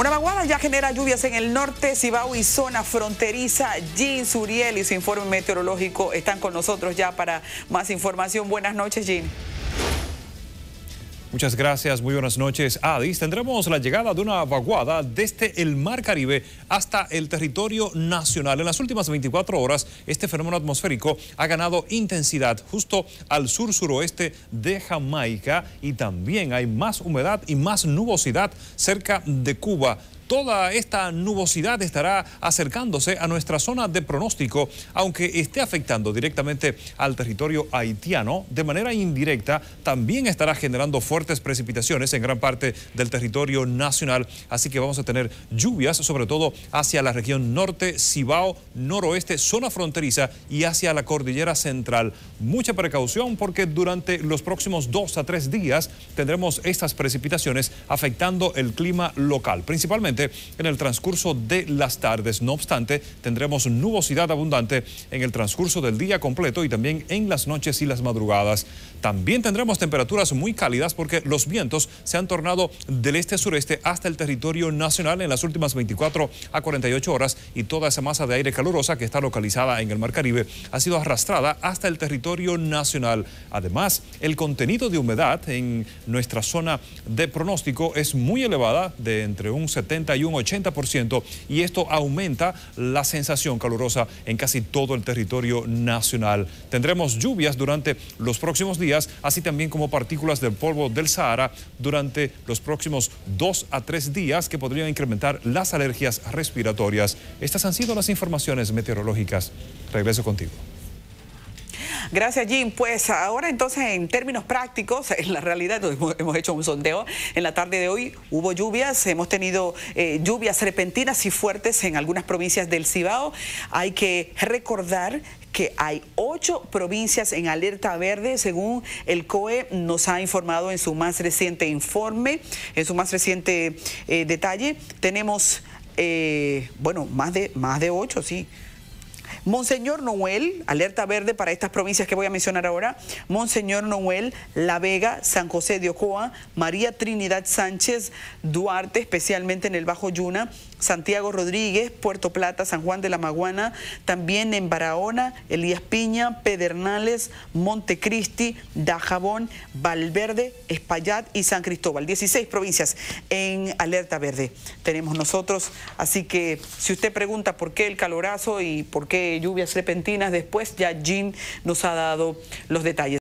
Una vaguada ya genera lluvias en el norte, Cibao y zona fronteriza. Jean Suriel y su informe meteorológico están con nosotros ya para más información. Buenas noches, Jean. Muchas gracias, muy buenas noches, Adis. Tendremos la llegada de una vaguada desde el Mar Caribe hasta el territorio nacional. En las últimas 24 horas, este fenómeno atmosférico ha ganado intensidad justo al sur-suroeste de Jamaica y también hay más humedad y más nubosidad cerca de Cuba. Toda esta nubosidad estará acercándose a nuestra zona de pronóstico, aunque esté afectando directamente al territorio haitiano, de manera indirecta también estará generando fuertes precipitaciones en gran parte del territorio nacional, así que vamos a tener lluvias, sobre todo hacia la región norte, Cibao, noroeste, zona fronteriza y hacia la cordillera central. Mucha precaución porque durante los próximos dos a tres días tendremos estas precipitaciones afectando el clima local, principalmente en el transcurso de las tardes. No obstante, tendremos nubosidad abundante en el transcurso del día completo y también en las noches y las madrugadas. También tendremos temperaturas muy cálidas porque los vientos se han tornado del este-sureste hasta el territorio nacional en las últimas 24 a 48 horas y toda esa masa de aire calurosa que está localizada en el Mar Caribe ha sido arrastrada hasta el territorio nacional. Además, el contenido de humedad en nuestra zona de pronóstico es muy elevada, de entre un 70 y un 80% y esto aumenta la sensación calurosa en casi todo el territorio nacional. Tendremos lluvias durante los próximos días, así también como partículas del polvo del Sahara durante los próximos dos a tres días que podrían incrementar las alergias respiratorias. Estas han sido las informaciones meteorológicas. Regreso contigo. Gracias, Jim. Pues ahora entonces, en términos prácticos, en la realidad hemos hecho un sondeo. En la tarde de hoy hubo lluvias, hemos tenido eh, lluvias repentinas y fuertes en algunas provincias del Cibao. Hay que recordar que hay ocho provincias en alerta verde, según el COE nos ha informado en su más reciente informe, en su más reciente eh, detalle. Tenemos, eh, bueno, más de, más de ocho, sí. Monseñor Noel, alerta verde para estas provincias que voy a mencionar ahora, Monseñor Noel, La Vega, San José de Ocoa, María Trinidad Sánchez, Duarte, especialmente en el Bajo Yuna, Santiago Rodríguez, Puerto Plata, San Juan de la Maguana, también en Barahona, Elías Piña, Pedernales, Montecristi, Dajabón, Valverde, Espaillat y San Cristóbal. 16 provincias en alerta verde tenemos nosotros. Así que si usted pregunta por qué el calorazo y por qué lluvias repentinas después, ya Jim nos ha dado los detalles.